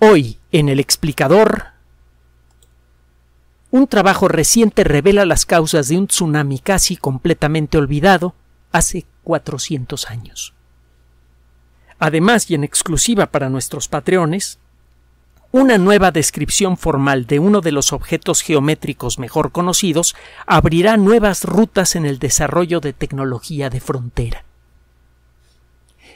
Hoy, en el explicador, un trabajo reciente revela las causas de un tsunami casi completamente olvidado hace 400 años. Además, y en exclusiva para nuestros patreones, una nueva descripción formal de uno de los objetos geométricos mejor conocidos abrirá nuevas rutas en el desarrollo de tecnología de frontera.